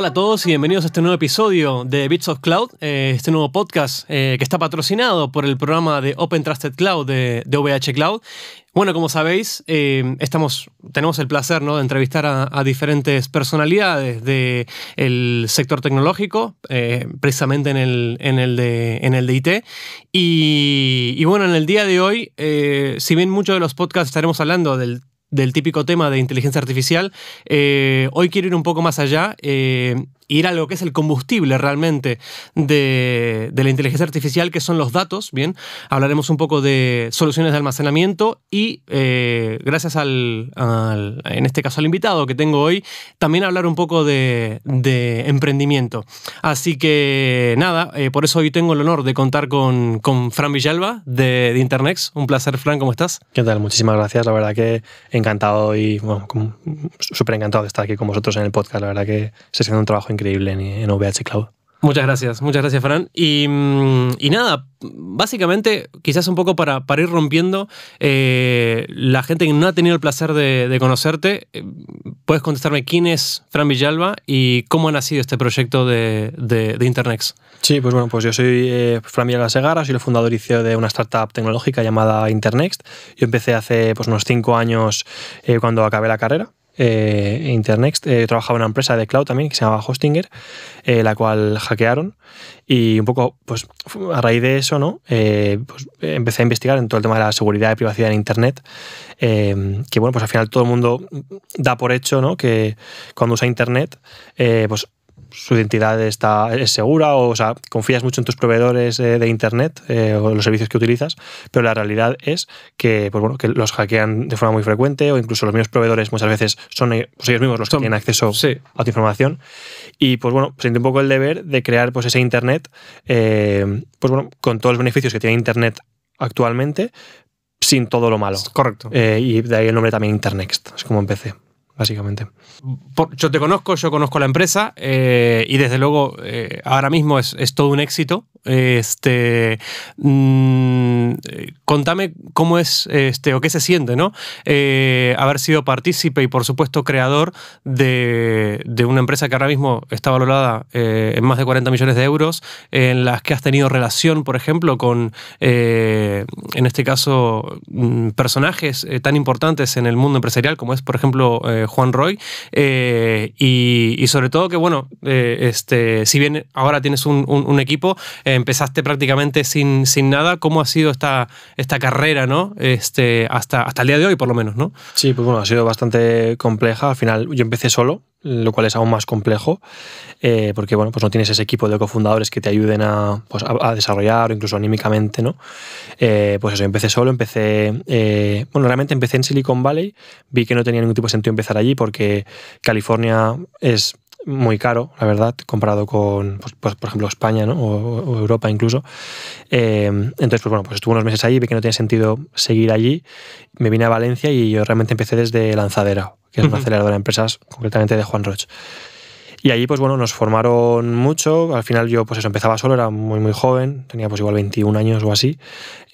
Hola a todos y bienvenidos a este nuevo episodio de Bits of Cloud, eh, este nuevo podcast eh, que está patrocinado por el programa de Open Trusted Cloud de, VH Cloud. Bueno, como sabéis, eh, estamos, tenemos el placer de entrevistar a, diferentes personalidades del sector tecnológico, precisamente en el, en, el de, en IT. Y, bueno, en el día de hoy, si bien muchos de los podcasts estaremos hablando del del típico tema de inteligencia artificial. Eh, hoy quiero ir un poco más allá eh, ir a lo que es el combustible realmente de, de la inteligencia artificial, que son los datos, ¿bien? Hablaremos un poco de soluciones de almacenamiento y eh, gracias al, en este caso al invitado que tengo hoy, también hablar un poco de, emprendimiento. Así que nada, eh, por eso hoy tengo el honor de contar con, Fran Villalba de, de Internex. Un placer, Fran, ¿cómo estás? ¿Qué tal? Muchísimas gracias, la verdad que encantado y bueno, súper encantado de estar aquí con vosotros en el podcast, la verdad que se siente un trabajo increíble increíble en, Cloud. Muchas gracias, muchas gracias, Fran. Mm, y, nada, básicamente, quizás un poco para, para ir rompiendo, eh, la gente que no ha tenido el placer de, conocerte, eh, puedes contestarme quién es Fran Villalba y cómo ha nacido este proyecto de, de, Sí, pues bueno, pues yo soy eh, Fran Villalba Segara, soy el fundador e de una startup tecnológica llamada Internext. Yo empecé hace pues, unos cinco años cuando acabé la carrera eh, Internext, eh, trabajaba en una empresa de cloud también que se llamaba Hostinger, eh, la cual hackearon y un poco, pues a raíz de eso, ¿no? Eh, pues, empecé a investigar en todo el tema de la seguridad y privacidad en Internet, que bueno, pues al final todo el mundo da por hecho, ¿no? Que cuando usa Internet, pues su identidad está, es segura, o, sea, confías mucho en tus proveedores eh, de Internet eh, o los servicios que utilizas, pero la realidad es que, pues bueno, que los hackean de forma muy frecuente o incluso los mismos proveedores muchas veces son e-, pues ellos mismos los que tienen acceso a tu información. Y pues bueno, siente un poco el deber de crear pues, ese Internet, eh, pues bueno, con todos los beneficios que tiene Internet actualmente, sin todo lo malo. Correcto. y de ahí el nombre también Internext, es como empecé básicamente. yo te conozco, yo conozco la empresa eh, y desde luego eh, ahora mismo es, todo un éxito. Este, mm, eh, contame cómo es este, o qué se siente, ¿no? Eh, haber sido partícipe y, por supuesto, creador de, una empresa que ahora mismo está valorada eh, en más de 40 millones de euros, en las que has tenido relación, por ejemplo, con, en este caso, mm, personajes tan importantes en el mundo empresarial como es, por ejemplo, Juan Roy. Y, sobre todo que, bueno, este, si bien ahora tienes un equipo, empezaste prácticamente sin, sin nada. ¿Cómo ha sido esta, esta carrera, ¿no? Este, hasta, hasta el día de hoy, por lo menos, ¿no? Sí, pues bueno, ha sido bastante compleja. Al final, yo empecé solo, lo cual es aún más complejo, eh, porque bueno, pues no tienes ese equipo de cofundadores que te ayuden a, pues, a, desarrollar, incluso anímicamente, ¿no? Eh, pues eso, empecé solo, empecé, eh, bueno, realmente empecé en Silicon Valley, vi que no tenía ningún tipo de sentido empezar allí porque California es muy caro, la verdad, comparado con, pues, pues por ejemplo, España ¿no? o, Europa incluso. Eh, entonces, pues bueno, pues estuve unos meses allí, vi que no tenía sentido seguir allí. Me vine a Valencia y yo realmente empecé desde Lanzadera, que es una aceleradora de empresas, concretamente de Juan Roche Y allí, pues bueno, nos formaron mucho. Al final yo, pues eso, empezaba solo, era muy, muy joven, tenía pues igual 21 años o así,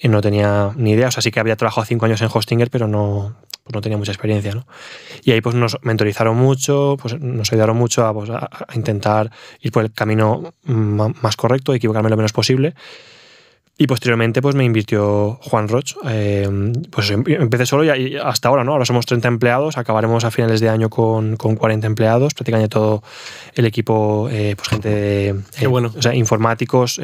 y no tenía ni idea. O sea, sí que había trabajado 5 años en Hostinger, pero no, pues no tenía mucha experiencia, ¿no? Y ahí pues nos mentorizaron mucho, pues nos ayudaron mucho a, pues, intentar ir por el camino mm, más correcto, equivocarme lo menos posible. Y posteriormente pues me invirtió Juan Roch. Eh, pues em, empecé solo y hasta ahora, ¿no? Ahora somos 30 empleados, acabaremos a finales de año con, 40 empleados, prácticamente todo el equipo, eh, pues gente de eh, bueno. o sea, informáticos,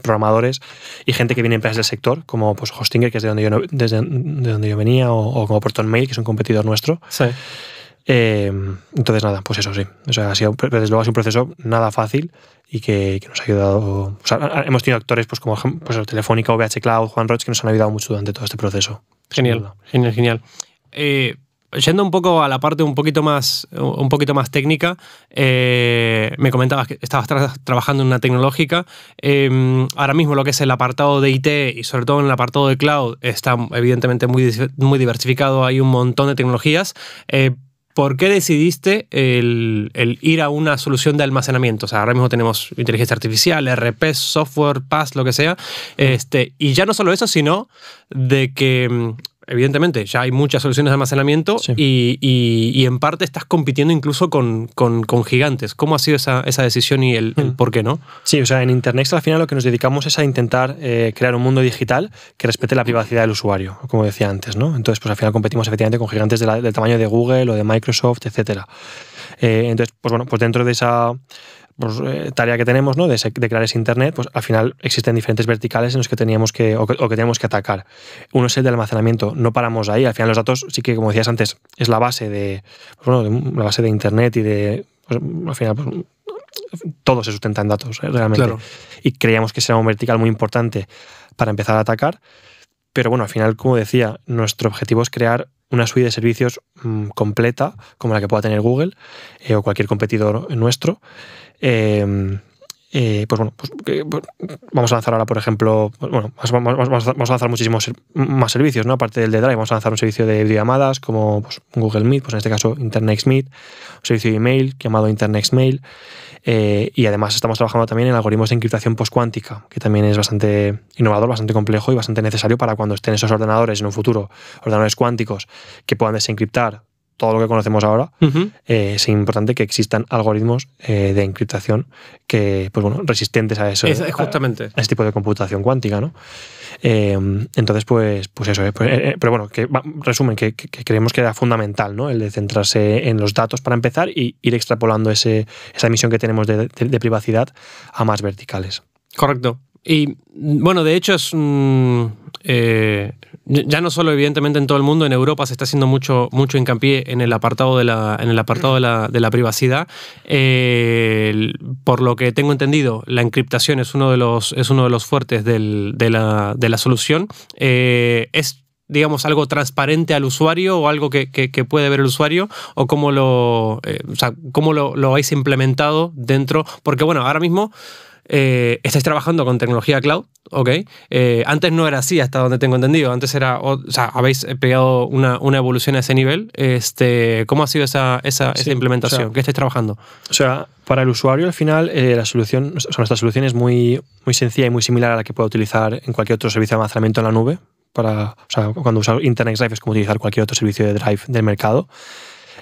programadores y gente que viene de empresas del sector, como pues Hostinger, que es de donde yo, de donde yo venía, o, como Porton Mail, que es un competidor nuestro. Sí. Eh, entonces, nada, pues eso sí. O sea, ha sido, desde luego ha un proceso nada fácil y que, nos ha ayudado. hemos tenido actores pues, como pues, Telefónica, VH Cloud, Juan roche que nos han ayudado mucho durante todo este proceso. Genial, genial, genial. Eh, yendo un poco a la parte un poquito más, un poquito más técnica, eh, me comentabas que estabas trabajando en una tecnológica. Em, ahora mismo lo que es el apartado de IT y sobre todo en el apartado de cloud está evidentemente muy, muy diversificado, hay un montón de tecnologías. ¿Por qué decidiste el, ir a una solución de almacenamiento? O sea, ahora mismo tenemos inteligencia artificial, RP, software, PAS, lo que sea. Este, y ya no solo eso, sino de que mm, evidentemente, ya hay muchas soluciones de almacenamiento y, en parte estás compitiendo incluso con, gigantes. ¿Cómo ha sido esa, decisión y el, mm. por qué no? Sí, o sea, en Internet al final lo que nos dedicamos es a intentar eh, crear un mundo digital que respete la privacidad del usuario, como decía antes, ¿no? Entonces, pues al final competimos efectivamente con gigantes del tamaño de Google o de Microsoft, etc. Eh, entonces, pues bueno, pues dentro de esa pues, eh, tarea que tenemos, ¿no? De, crear ese Internet, pues al final existen diferentes verticales en los que teníamos que o, que, que que atacar. Uno es el de almacenamiento, no paramos ahí. Al final los datos sí que, como decías antes, es la base de, pues, bueno, la base de Internet y de, pues, al final, todo se sustentan en datos, eh, realmente. Y creíamos que sea un vertical muy importante para empezar a atacar. Pero bueno, al final, como decía, nuestro objetivo es crear una suite de servicios mm, completa, como la que pueda tener Google eh, o cualquier competidor nuestro. Em, eh, pues bueno, pues, pues, vamos a lanzar ahora, por ejemplo, pues bueno, vamos, a lanzar muchísimos más servicios, ¿no? Aparte del de Drive, vamos a lanzar un servicio de videollamadas como pues, Google Meet, pues en este caso Internet Meet, un servicio de email llamado Internet Mail, eh, y además estamos trabajando también en algoritmos de encriptación postcuántica, que también es bastante innovador, bastante complejo y bastante necesario para cuando estén esos ordenadores en un futuro, ordenadores cuánticos que puedan desencriptar todo lo que conocemos ahora, eh, es importante que existan algoritmos eh, de encriptación que, pues bueno, resistentes a eso. justamente. A, ese tipo de computación cuántica, ¿no? Em, entonces, pues, pues eso, eh, pues, pero bueno, que resumen, que, creemos que era fundamental, ¿no? El de centrarse en los datos para empezar e ir extrapolando ese, esa misión que tenemos de, privacidad a más verticales. Correcto. Y bueno, de hecho es ya no solo evidentemente en todo el mundo, en Europa se está haciendo mucho, mucho hincapié en el apartado de la, en el apartado de la, privacidad. por lo que tengo entendido, la encriptación es uno de los, es uno de los fuertes de, la, solución. Eh, ¿Es, digamos, algo transparente al usuario o algo que, puede ver el usuario? ¿O cómo lo, eh, cómo lo habéis implementado dentro? Porque bueno, ahora mismo... Eh, estáis trabajando con tecnología cloud, ¿ok? Eh, antes no era así, hasta donde tengo entendido. Antes era, o, sea, habéis pegado una, evolución a ese nivel. Este, ¿Cómo ha sido esa, implementación? ¿Qué estáis trabajando? O sea, para el usuario al final eh, la solución, o sea, nuestra solución es muy, muy sencilla y muy similar a la que puedo utilizar en cualquier otro servicio de almacenamiento en la nube. Para, o sea, cuando usas Internet Drive es como utilizar cualquier otro servicio de Drive del mercado.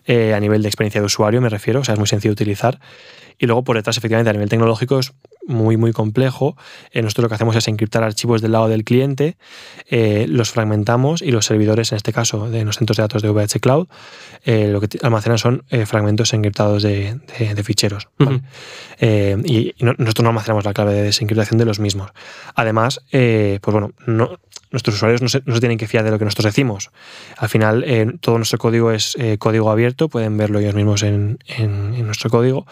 a nivel de experiencia de usuario me refiero, o sea, es muy sencillo utilizar. Y luego por detrás, efectivamente, a nivel tecnológico es muy, muy complejo. Eh, nosotros lo que hacemos es encriptar archivos del lado del cliente, eh, los fragmentamos y los servidores, en este caso de los centros de datos de VH Cloud, eh, lo que almacenan son fragmentos encriptados de, ficheros. y, nosotros no almacenamos la clave de desencriptación de los mismos. Además, pues bueno, nuestros usuarios no se, tienen que fiar de lo que nosotros decimos. Al final, todo nuestro código es código abierto, pueden verlo ellos mismos en, nuestro código.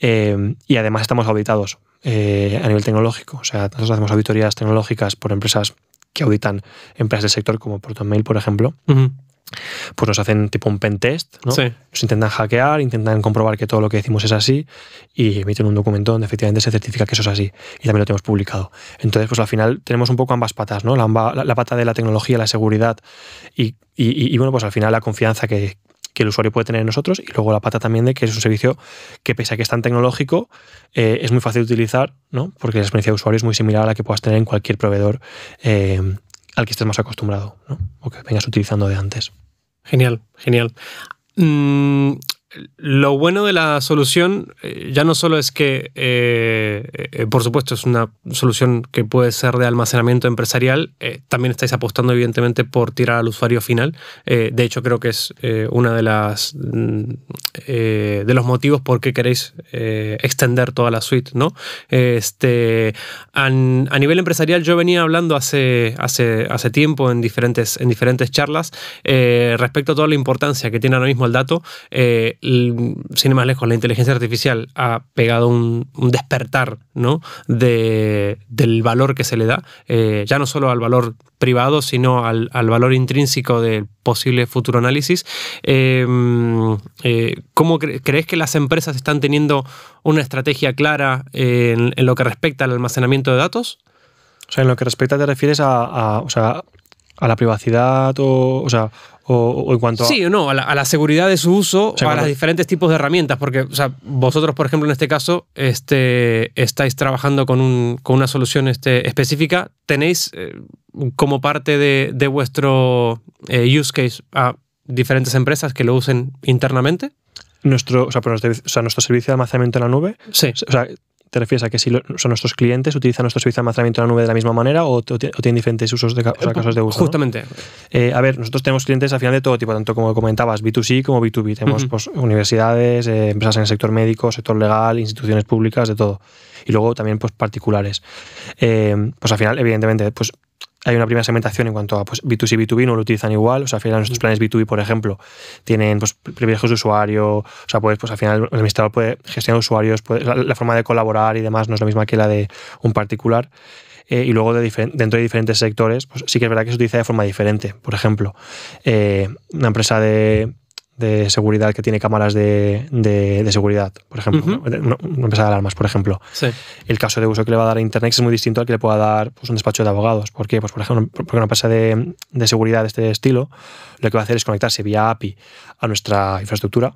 y además estamos auditados eh, a nivel tecnológico. O sea, nosotros hacemos auditorías tecnológicas por empresas que auditan empresas del sector, como Mail, por ejemplo. Pues nos hacen tipo un test, ¿no? Nos intentan hackear, intentan comprobar que todo lo que decimos es así y emiten un documento donde efectivamente se certifica que eso es así y también lo tenemos publicado. Entonces, pues al final tenemos un poco ambas patas, ¿no? La, pata de la tecnología, la seguridad y, y, bueno, pues al final la confianza que, que el usuario puede tener en nosotros y luego la pata también de que es un servicio que pese a que es tan tecnológico eh, es muy fácil de utilizar, ¿no? porque la experiencia de usuario es muy similar a la que puedas tener en cualquier proveedor eh, al que estés más acostumbrado ¿no? o que vengas utilizando de antes. Genial, genial. Mm, lo bueno de la solución eh, ya no solo es que, eh, eh, por supuesto, es una solución que puede ser de almacenamiento empresarial, también estáis apostando evidentemente por tirar al usuario final. de hecho, creo que es una de las mm, de los motivos por qué queréis extender toda la suite, ¿no? Este, a nivel empresarial, yo venía hablando hace, hace, hace tiempo en diferentes, en diferentes charlas respecto a toda la importancia que tiene ahora mismo el dato sin ir más lejos, la inteligencia artificial ha pegado un, despertar ¿no? del valor que se le da, eh, ya no solo al valor privado, sino al, valor intrínseco del posible futuro análisis. Em, eh, ¿Cómo crees que las empresas están teniendo una estrategia clara en, lo que respecta al almacenamiento de datos? O sea, en lo que respecta te refieres a, la privacidad o, o sea, o, o, en cuanto Sí, no, a la, seguridad de su uso, para los diferentes tipos de herramientas, porque sea, vosotros, por ejemplo, en este caso, este, estáis trabajando con, un, con una solución este, específica, tenéis eh, como parte de, vuestro eh, use case a diferentes empresas que lo usen internamente. Nuestro, o sea, nuestro, servicio de almacenamiento en la nube. Sí te refieres a que si son nuestros clientes, utilizan nuestro servicio de almacenamiento en la nube de la misma manera o, tienen diferentes usos de, o eh, casos de uso? Justamente. Eh, a ver, nosotros tenemos clientes al final de todo tipo, tanto como comentabas, B2C como B2B. Tenemos pues, universidades, eh, empresas en el sector médico, sector legal, instituciones públicas, de todo. Y luego también pues, particulares. pues al final, evidentemente, pues hay una primera segmentación en cuanto a B2C y B2B, no lo utilizan igual. O sea, al final nuestros mm. planes B2B, por ejemplo, tienen pues, privilegios de usuario. O sea, pues, pues al final el administrador puede gestionar usuarios, la, forma de colaborar y demás no es la misma que la de un particular. Eh, y luego dentro de diferentes sectores, pues sí que es verdad que se utiliza de forma diferente. Por ejemplo, eh, una empresa de de seguridad que tiene cámaras de, seguridad, por ejemplo, una, empresa de alarmas, por ejemplo. El caso de uso que le va a dar a Internet es muy distinto al que le pueda dar pues, un despacho de abogados. ¿Por qué? Pues, por ejemplo, porque una empresa de, seguridad de este estilo lo que va a hacer es conectarse vía API a nuestra infraestructura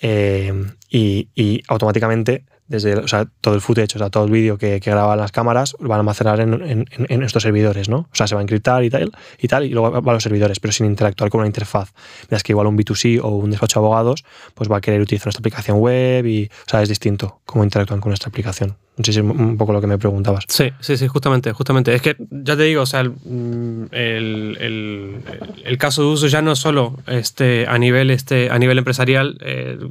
eh, y, y automáticamente desde todo el footage, o todo el vídeo que, que graban las cámaras, lo van a almacenar en, estos servidores, ¿no? O sea, se va a encriptar y tal, y tal, y luego va a los servidores, pero sin interactuar con una interfaz. es que igual un B2C o un despacho de abogados, pues va a querer utilizar nuestra aplicación web y, o sea, es distinto cómo interactúan con nuestra aplicación. No sé si es un poco lo que me preguntabas. Sí, sí, sí, justamente, justamente. Es que ya te digo, o sea, el, el, caso de uso ya no es solo este, a, nivel, este, a nivel empresarial,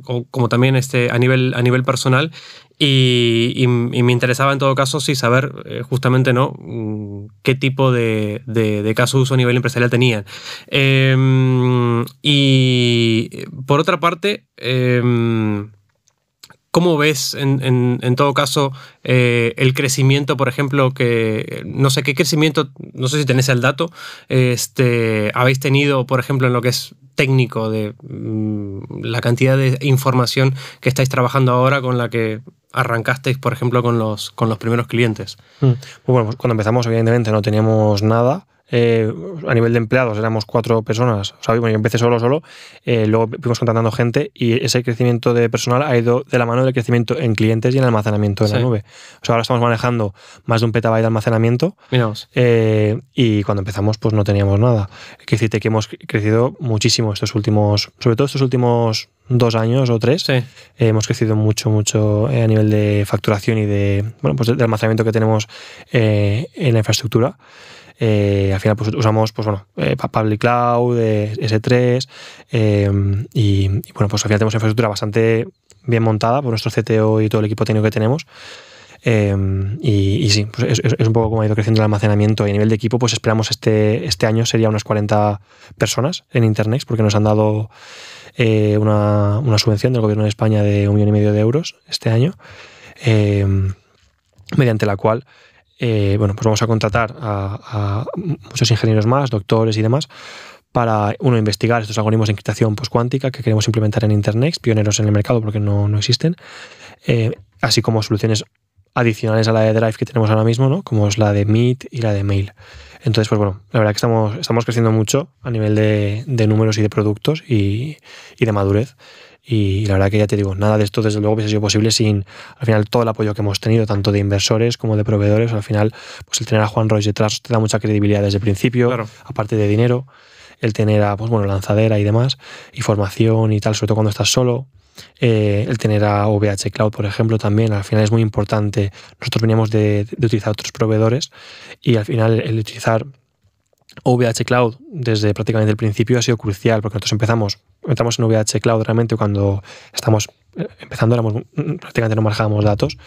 como, eh, como también este, a, nivel, a nivel personal, y, me interesaba en todo caso sí saber eh, justamente no mm, qué tipo de, de, de, caso uso a nivel empresarial tenían. Em, y por otra parte, em, ¿Cómo ves en, todo caso eh, el crecimiento, por ejemplo, que no sé qué crecimiento, no sé si tenés el dato, este, habéis tenido, por ejemplo, en lo que es técnico de mm, la cantidad de información que estáis trabajando ahora con la que arrancasteis, por ejemplo, con los, con los primeros clientes? Mm. Bueno, pues cuando empezamos, evidentemente, no teníamos nada. Eh, a nivel de empleados éramos cuatro personas, o sea, yo empecé solo, solo, eh, luego fuimos contratando gente y ese crecimiento de personal ha ido de la mano del crecimiento en clientes y en almacenamiento en la nube. O sea, ahora estamos manejando más de un petabyte de almacenamiento eh, y cuando empezamos pues no teníamos nada. Quiero decirte que hemos crecido muchísimo estos últimos, sobre todo estos últimos dos años o tres, hemos crecido mucho, mucho a nivel de facturación y de, bueno, pues del almacenamiento que tenemos en la infraestructura. Eh, al final pues, usamos pues, bueno, eh, Public Cloud, eh, S3 y, bueno, pues al final tenemos infraestructura bastante bien montada por nuestro CTO y todo el equipo técnico que tenemos. y, sí, pues, es, un poco como ha ido creciendo el almacenamiento y a nivel de equipo, pues esperamos este, este año sería unas 40 personas en Internex, porque nos han dado una, subvención del gobierno de España de un millón y medio de euros este año, mediante la cual eh, bueno, pues vamos a contratar a, muchos ingenieros más, doctores y demás, para, uno, investigar estos algoritmos de encriptación postcuántica que queremos implementar en Internet, pioneros en el mercado porque no, no existen, eh, así como soluciones adicionales a la de Drive que tenemos ahora mismo, como es la de Meet y la de Mail. Entonces, pues bueno, la verdad que estamos, estamos creciendo mucho a nivel de, números y de productos y, y de madurez. Y la verdad que ya te digo, nada de esto desde luego hubiese sido posible sin al final todo el apoyo que hemos tenido, tanto de inversores como de proveedores. Al final, pues el tener a Juan Royce detrás te da mucha credibilidad desde el principio, aparte de dinero, el tener a, pues bueno, lanzadera y demás, y formación y tal, sobre todo cuando estás solo. Eh, el tener a OVH Cloud, por ejemplo, también al final es muy importante. Nosotros veníamos de, de utilizar otros proveedores y al final el utilizar VH Cloud desde prácticamente el principio ha sido crucial porque nosotros empezamos, entramos en VH Cloud realmente cuando estamos eh, empezando, éramos, mm, prácticamente no manejábamos datos.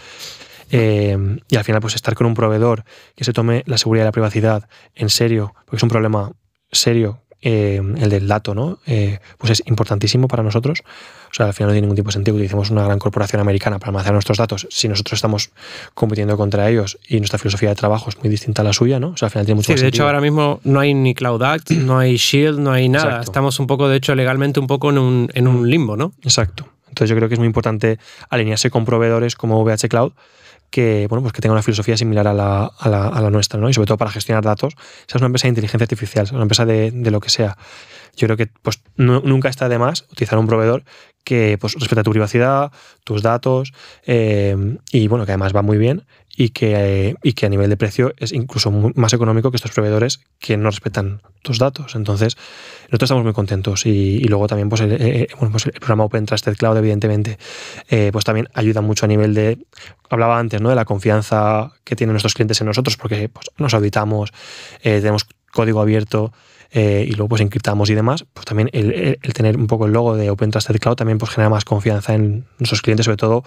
Eh, y al final, pues estar con un proveedor que se tome la seguridad y la privacidad en serio, porque es un problema serio eh, el del dato, ¿no? pues es importantísimo para nosotros. O sea, al final no tiene ningún tipo de sentido que utilicemos una gran corporación americana para almacenar nuestros datos si nosotros estamos compitiendo contra ellos y nuestra filosofía de trabajo es muy distinta a la suya, ¿no? O sea, al final tiene mucho sí, de hecho ahora mismo no hay ni Cloud Act, no hay Shield, no hay nada. Estamos un poco, de hecho, legalmente un poco en un, limbo, ¿no? Exacto. Entonces yo creo que es muy importante alinearse con proveedores como VH Cloud que, bueno, pues que tenga una filosofía similar a la, nuestra, ¿no? Y sobre todo para gestionar datos, Esa es una empresa de inteligencia artificial, es una empresa de, lo que sea. Yo creo que pues, nunca está de más utilizar un proveedor que pues, respeta tu privacidad, tus datos, eh, y bueno, que además va muy bien y que, que a nivel de precio es incluso más económico que estos proveedores que no respetan tus datos. Entonces, nosotros estamos muy contentos y, luego también pues, eh, eh, pues, el, programa Open Trusted Cloud, evidentemente, pues también ayuda mucho a nivel de, hablaba antes, ¿no? de la confianza que tienen nuestros clientes en nosotros porque pues, nos auditamos, tenemos código abierto. Eh, y luego pues encriptamos y demás, pues también el, tener un poco el logo de Open Trusted Cloud también pues genera más confianza en nuestros clientes, sobre todo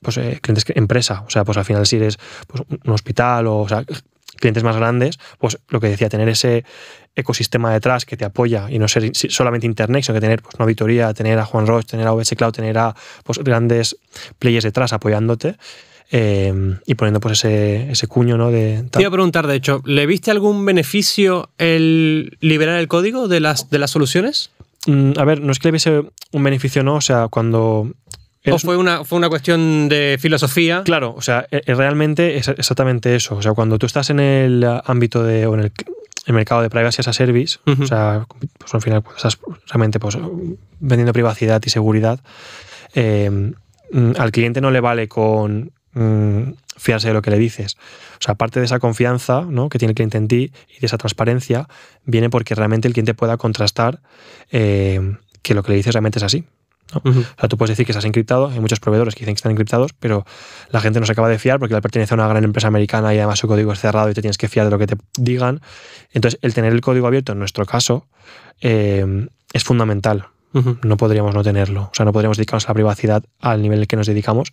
pues eh, clientes empresa, o sea, pues al final si eres pues, un hospital o, clientes más grandes, pues lo que decía, tener ese ecosistema detrás que te apoya y no ser solamente internet, sino que tener pues, una auditoría, tener a Juan Roche, tener a OBS Cloud, tener a pues, grandes players detrás apoyándote, Em, y poniendo pues ese, cuño ¿no? de... Te iba a preguntar, de hecho, ¿le viste algún beneficio el liberar el código de las, de las soluciones? Mm, a ver, no es que le viese un beneficio, ¿no? O sea, cuando ¿O fue una, fue una cuestión de filosofía? Claro, o sea, e, e realmente es exactamente eso. O sea, cuando tú estás en el ámbito de, o en el, mercado de privacy as a service, o sea, pues, al final pues, estás realmente pues, vendiendo privacidad y seguridad, em, al cliente no le vale con Mm, fiarse de lo que le dices. O sea, aparte de esa confianza ¿no? que tiene el cliente en ti y de esa transparencia, viene porque realmente el cliente pueda contrastar eh, que lo que le dices realmente es así. O sea, tú puedes decir que estás encriptado, hay muchos proveedores que dicen que están encriptados, pero la gente no se acaba de fiar porque él pertenece a una gran empresa americana y además su código es cerrado y te tienes que fiar de lo que te digan. Entonces, el tener el código abierto en nuestro caso eh, es fundamental. No podríamos no tenerlo. O sea, no podríamos dedicarnos a la privacidad al nivel que nos dedicamos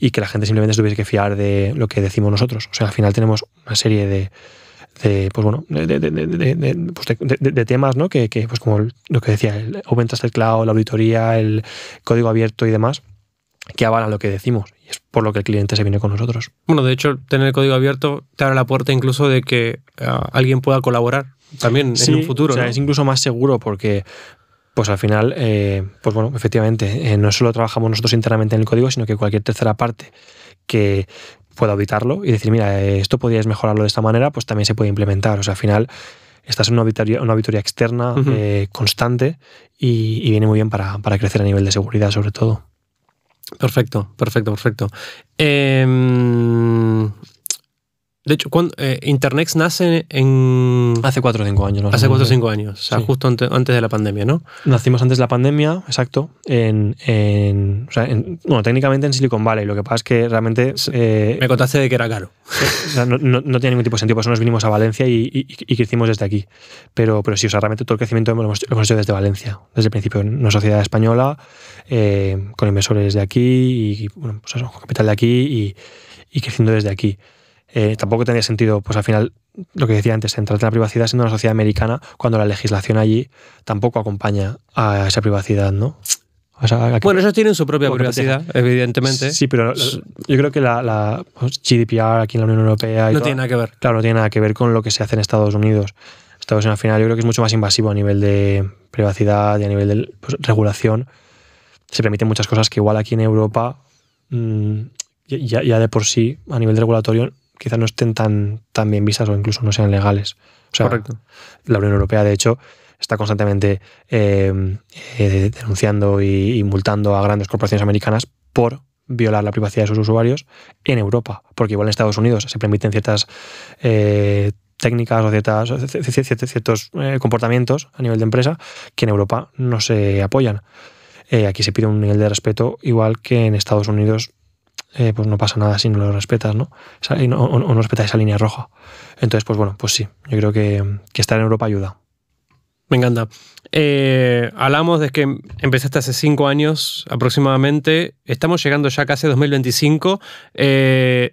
y que la gente simplemente se tuviese que fiar de lo que decimos nosotros. O sea, al final tenemos una serie de, pues bueno, de, temas, ¿no? Que, pues como lo que decía, el Open Cloud, la auditoría, el código abierto y demás, que avalan lo que decimos. Y es por lo que el cliente se viene con nosotros. Bueno, de hecho, tener el código abierto te abre la puerta incluso de que ah, alguien pueda colaborar también en un futuro. O sea, Es incluso más seguro porque pues al final, eh, pues bueno, efectivamente, eh, no solo trabajamos nosotros internamente en el código, sino que cualquier tercera parte que pueda auditarlo y decir, mira, eh, esto podrías mejorarlo de esta manera, pues también se puede implementar. O sea, al final estás en una auditoría, externa constante y, viene muy bien para, crecer a nivel de seguridad, sobre todo. Perfecto, perfecto, perfecto. Em, de hecho, cuando, eh, nace en... Hace 4 o 5 años. Hace 4 o 5 años, justo antes de la pandemia, ¿no? Nacimos antes de la pandemia, exacto, en... bueno, técnicamente en Silicon Valley, lo que pasa es que realmente... Eh, Me contaste de que era caro. Eh, no, no, tiene ningún tipo de sentido, por eso nos vinimos a Valencia y, crecimos desde aquí. Pero, pero sí, o sea, realmente todo el crecimiento lo hemos, hecho desde Valencia, desde el principio, en una sociedad española, con inversores de aquí y, bueno, pues con capital de aquí y creciendo desde aquí. Eh, tampoco tendría sentido, pues al final, lo que decía antes, centrarte en la privacidad siendo una sociedad americana cuando la legislación allí tampoco acompaña a esa privacidad, ¿no? bueno, ellos tienen su propia privacidad, evidentemente. Sí, pero yo creo que la, pues, GDPR aquí en la Unión Europea... no tiene nada que ver. Claro, no tiene nada que ver con lo que se hace en Estados Unidos. Estados Unidos al final yo creo que es mucho más invasivo a nivel de privacidad y a nivel de pues, regulación. Se permiten muchas cosas que igual aquí en Europa mm, ya, ya de por sí, a nivel de regulatorio, quizás no estén tan, bien vistas o incluso no sean legales. Correcto. la Unión Europea, de hecho, está constantemente em, eh, denunciando y, multando a grandes corporaciones americanas por violar la privacidad de sus usuarios en Europa, porque igual en Estados Unidos se permiten ciertas eh, técnicas o ciertos eh, comportamientos a nivel de empresa que en Europa no se apoyan. aquí se pide un nivel de respeto igual que en Estados Unidos eh, pues no pasa nada si no lo respetas, ¿no? O, no, respetas esa línea roja. Entonces, pues bueno, pues sí, yo creo que, estar en Europa ayuda. Me encanta. Eh, hablamos de que empezaste hace cinco años aproximadamente. Estamos llegando ya casi a 2025.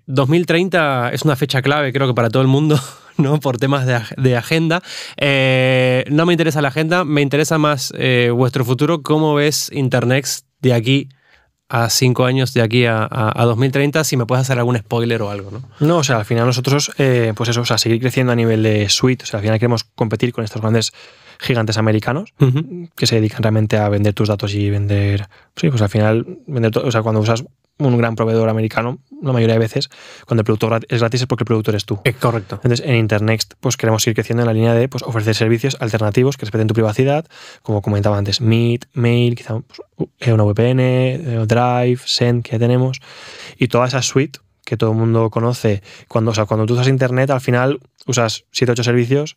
2030 eh, es una fecha clave, creo que para todo el mundo, ¿no? Por temas de, agenda. no me interesa la agenda, me interesa más vuestro futuro. ¿Cómo ves internet de aquí a cinco años de aquí a, 2030, si me puedes hacer algún spoiler o algo, ¿no? No, o sea, al final nosotros, eh, pues eso, o sea, seguir creciendo a nivel de suite, o sea, al final queremos competir con estos grandes gigantes americanos que se dedican realmente a vender tus datos y vender, sí, pues al final, vender o sea, cuando usas un gran proveedor americano, la mayoría de veces, cuando el producto es gratis es porque el producto eres tú. Eh, correcto. Entonces, en internet pues queremos ir creciendo en la línea de pues, ofrecer servicios alternativos que respeten tu privacidad, como comentaba antes, Meet, Mail, quizá pues, eh, una VPN, eh, Drive, Send, que ya tenemos, y toda esa suite que todo el mundo conoce. Cuando, cuando tú usas Internet, al final usas 7 8 servicios,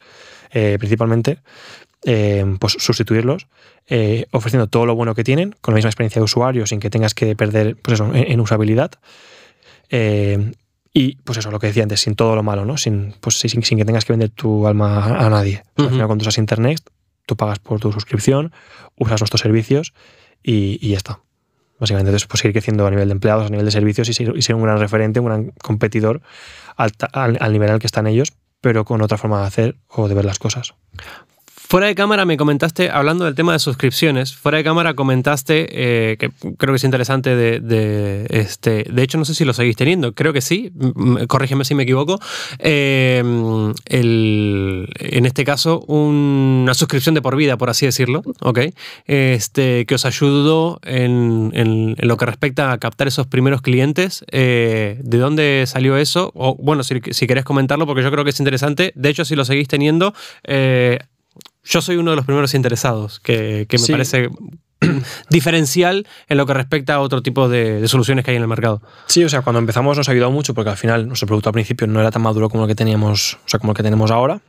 principalmente, eh, pues sustituirlos, eh, ofreciendo todo lo bueno que tienen, con la misma experiencia de usuario, sin que tengas que perder pues eso, en, usabilidad. Eh, y pues eso, lo que decía antes, sin todo lo malo, ¿no? Sin, pues, sin, que tengas que vender tu alma a, nadie. Al final, cuando usas internet, tú pagas por tu suscripción, usas nuestros servicios y, ya está. Básicamente, entonces, pues seguir creciendo a nivel de empleados, a nivel de servicios y ser, un gran referente, un gran competidor al, al, al nivel al que están ellos, pero con otra forma de hacer o de ver las cosas. Fuera de cámara me comentaste, hablando del tema de suscripciones, fuera de cámara comentaste, eh, que creo que es interesante de, este, de hecho no sé si lo seguís teniendo, creo que sí, corrígeme si me equivoco, em, en este caso una suscripción de por vida, por así decirlo, ¿ok? Este, que os ayudó en, en, lo que respecta a captar esos primeros clientes, eh, ¿de dónde salió eso? O bueno, si, si, querés comentarlo, porque yo creo que es interesante, de hecho si lo seguís teniendo eh, yo soy uno de los primeros interesados, que, me parece diferencial en lo que respecta a otro tipo de, soluciones que hay en el mercado. Sí, o sea, cuando empezamos nos ha ayudado mucho porque al final nuestro producto al principio no era tan maduro como el que teníamos, o sea, como el que tenemos ahora.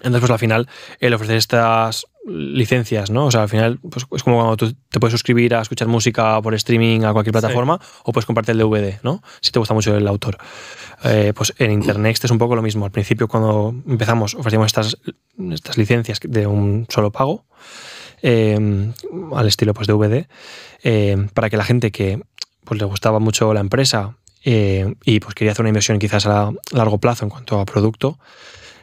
Entonces, pues al final, el ofrecer estas licencias, ¿no? O sea, al final pues, es como cuando tú te puedes suscribir a escuchar música por streaming a cualquier plataforma o puedes compartir el DVD, ¿no? Si te gusta mucho el autor. Eh, pues en Internet es un poco lo mismo. Al principio, cuando empezamos, ofrecíamos estas, estas licencias de un solo pago. Em, al estilo pues DVD eh, para que la gente que pues le gustaba mucho la empresa eh, y pues quería hacer una inversión quizás a largo plazo en cuanto a producto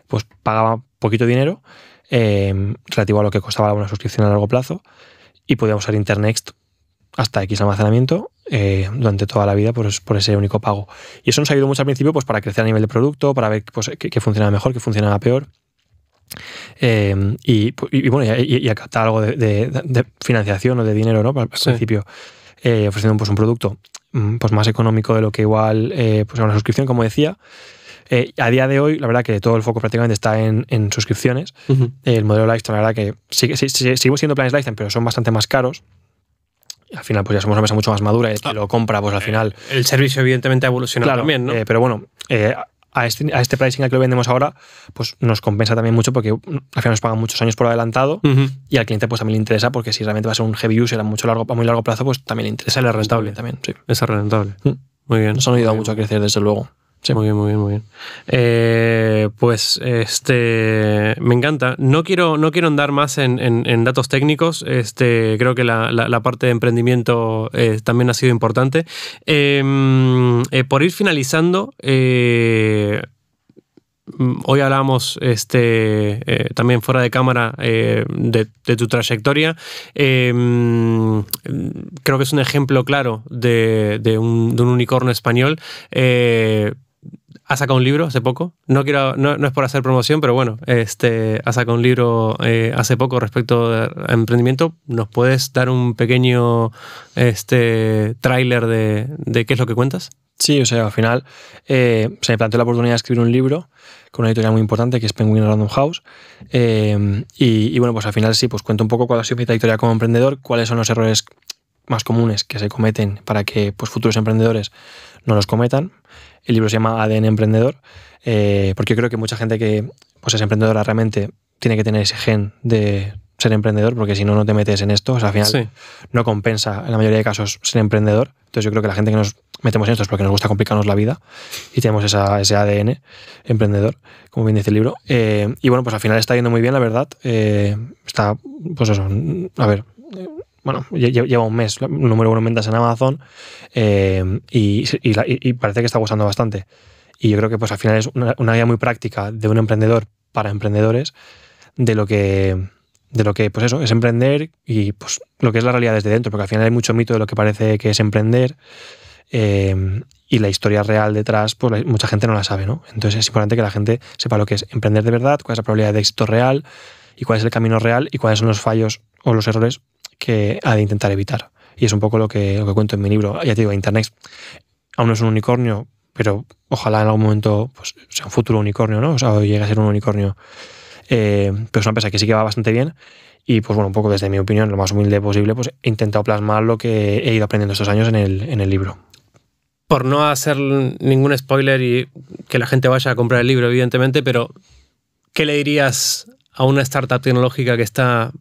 pues pagaba poquito dinero em, relativo a lo que costaba una suscripción a largo plazo y podíamos usar Internext hasta X almacenamiento eh, durante toda la vida pues, por ese único pago. Y eso nos ayudado mucho al principio pues, para crecer a nivel de producto, para ver pues, qué, funcionaba mejor, qué funcionaba peor. Em, y, y, bueno, y, algo de, financiación o de dinero, ¿no? Al principio, eh, ofreciendo pues, un producto mm, pues, más económico de lo que igual eh, pues, una suscripción, como decía, eh, a día de hoy, la verdad que todo el foco prácticamente está en, suscripciones. El modelo Lifetime, la verdad que sigue, siendo planes Lifetime, pero son bastante más caros al final pues ya somos una mesa mucho más madura y que ah, lo compra pues al eh, final... El servicio evidentemente ha evolucionado también, eh, pero bueno, a, este, a, este, pricing al que lo vendemos ahora pues nos compensa también mucho porque mm, al final nos pagan muchos años por adelantado y al cliente pues también le interesa porque si realmente va a ser un heavy user a, mucho largo, a muy largo plazo pues también le interesa. Es rentable también, sí. Es rentable. Mm. Muy bien. Nos han ayudado mucho a crecer desde luego. Sí, muy bien, muy bien, muy bien. Eh, pues este me encanta. No quiero, no quiero andar más en, datos técnicos. Este, creo que la, parte de emprendimiento eh, también ha sido importante. Em, eh, por ir finalizando, hoy hablamos este, también fuera de cámara de, tu trayectoria. Em, creo que es un ejemplo claro de, un, de un, unicornio español ha sacado un libro hace poco. No, quiero, no, es por hacer promoción, pero bueno, este, ha sacado un libro eh, hace poco respecto a emprendimiento. ¿Nos puedes dar un pequeño este, tráiler de, qué es lo que cuentas? Sí, o sea, al final eh, se me planteó la oportunidad de escribir un libro con una editorial muy importante que es Penguin Random House. Eh, y, bueno, pues al final sí, pues cuento un poco cuál ha sido mi trayectoria como emprendedor, cuáles son los errores más comunes que se cometen para que pues, futuros emprendedores no los cometan. El libro se llama ADN Emprendedor, eh, porque yo creo que mucha gente que pues, es emprendedora realmente tiene que tener ese gen de ser emprendedor, porque si no, no te metes en esto. O al final no compensa en la mayoría de casos ser emprendedor. Entonces yo creo que la gente que nos metemos en esto es porque nos gusta complicarnos la vida y tenemos esa, ese ADN emprendedor, como bien dice el libro. Eh, y bueno, pues al final está yendo muy bien, la verdad. Eh, está, pues eso, a ver, bueno, lleva un mes, número uno en ventas en Amazon em, y, parece que está gustando bastante. Y yo creo que pues al final es una, guía muy práctica de un emprendedor para emprendedores de lo que de lo que pues eso es emprender y pues lo que es la realidad desde dentro porque al final hay mucho mito de lo que parece que es emprender em, y la historia real detrás, pues mucha gente no la sabe, ¿no? Entonces es importante que la gente sepa lo que es emprender de verdad, cuál es la probabilidad de éxito real y cuál es el camino real y cuáles son los fallos o los errores que ha de intentar evitar. Y es un poco lo que, cuento en mi libro. Ya te digo, Internet aún no es un unicornio, pero ojalá en algún momento pues, sea un futuro unicornio, ¿no? O sea, llegue a ser un unicornio. Eh, pero es una empresa que sí que va bastante bien. Y pues bueno, un poco desde mi opinión, lo más humilde posible, pues he intentado plasmar lo que he ido aprendiendo estos años en el, en el libro. Por no hacer ningún spoiler y que la gente vaya a comprar el libro, evidentemente, pero ¿qué le dirías a una startup tecnológica que está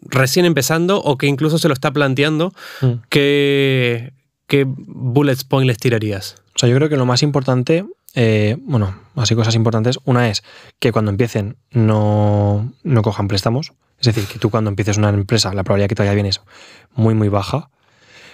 recién empezando o que incluso se lo está planteando, mm. ¿qué, ¿qué bullet point les tirarías? O sea, yo creo que lo más importante, eh, bueno, así cosas importantes. Una es que cuando empiecen no, no cojan préstamos. Es decir, que tú cuando empieces una empresa, la probabilidad que te vaya bien es muy, muy baja.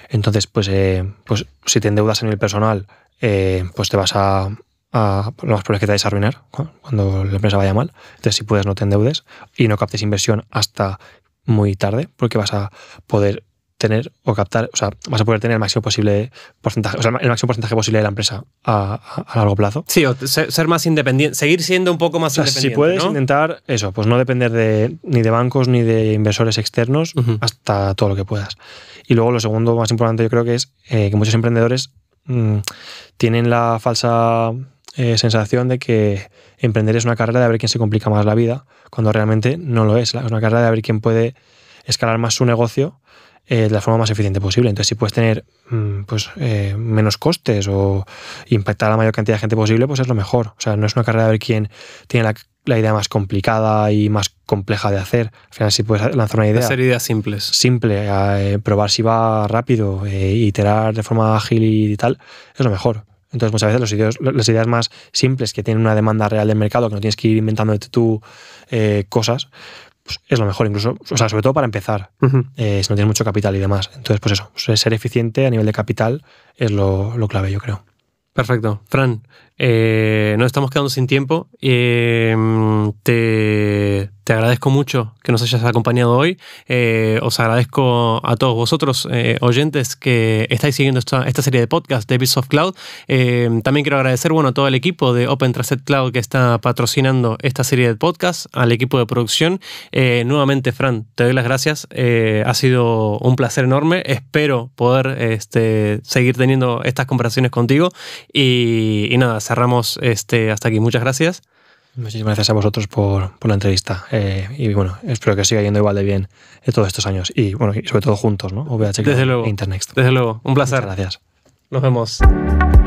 Entonces, pues, eh, pues si te endeudas en el personal, eh, pues te vas a, a lo más probable que te vayas a arruinar cuando la empresa vaya mal. Entonces, si puedes, no te endeudes y no captes inversión hasta muy tarde, porque vas a poder tener o captar, o sea, vas a poder tener el máximo posible porcentaje, o sea, el máximo porcentaje posible de la empresa a, largo plazo. Sí, ser más independiente, seguir siendo un poco más independiente. Si puedes intentar eso, pues no depender de, ni de bancos ni de inversores externos hasta todo lo que puedas. Y luego lo segundo más importante yo creo que es eh, que muchos emprendedores mm, tienen la falsa eh, sensación de que emprender es una carrera de ver quién se complica más la vida, cuando realmente no lo es. Es una carrera de ver quién puede escalar más su negocio eh, de la forma más eficiente posible. Entonces, si puedes tener mm, pues, eh, menos costes o impactar a la mayor cantidad de gente posible, pues es lo mejor. O sea, no es una carrera de ver quién tiene la, idea más complicada y más compleja de hacer. Al final, si puedes lanzar una idea. Hacer ideas simples. Simple, probar si va rápido, iterar de forma ágil y tal, es lo mejor. Entonces, muchas pues, veces los las ideas más simples que tienen una demanda real del mercado, que no tienes que ir inventando tú eh, cosas, pues, es lo mejor, incluso, o sea, sobre todo para empezar, eh, si no tienes mucho capital y demás. Entonces, pues eso, pues, ser eficiente a nivel de capital es lo, clave, yo creo. Perfecto. Fran, eh, nos estamos quedando sin tiempo. te agradezco mucho que nos hayas acompañado hoy. Eh, os agradezco a todos vosotros, eh, oyentes, que estáis siguiendo esta, serie de podcast de Bits of Cloud. Eh, también quiero agradecer bueno, a todo el equipo de Open Trusted Cloud que está patrocinando esta serie de podcast, al equipo de producción. nuevamente, Fran, te doy las gracias. ha sido un placer enorme. Espero poder este, seguir teniendo estas conversaciones contigo. Y, y nada, cerramos este, hasta aquí. Muchas gracias. Muchísimas gracias a vosotros por, por la entrevista. Eh, y bueno, espero que siga yendo igual de bien eh, todos estos años. Y bueno, sobre todo juntos, ¿no? desde e luego, Internext. Desde luego, un placer. gracias. Nos vemos.